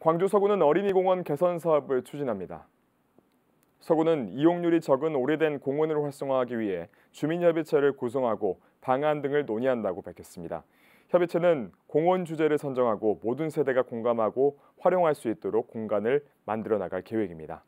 광주 서구는 어린이공원 개선 사업을 추진합니다. 서구는 이용률이 적은 오래된 공원을 활성화하기 위해 주민협의체를 구성하고 방안 등을 논의한다고 밝혔습니다. 협의체는 공원 주제를 선정하고 모든 세대가 공감하고 활용할 수 있도록 공간을 만들어 나갈 계획입니다.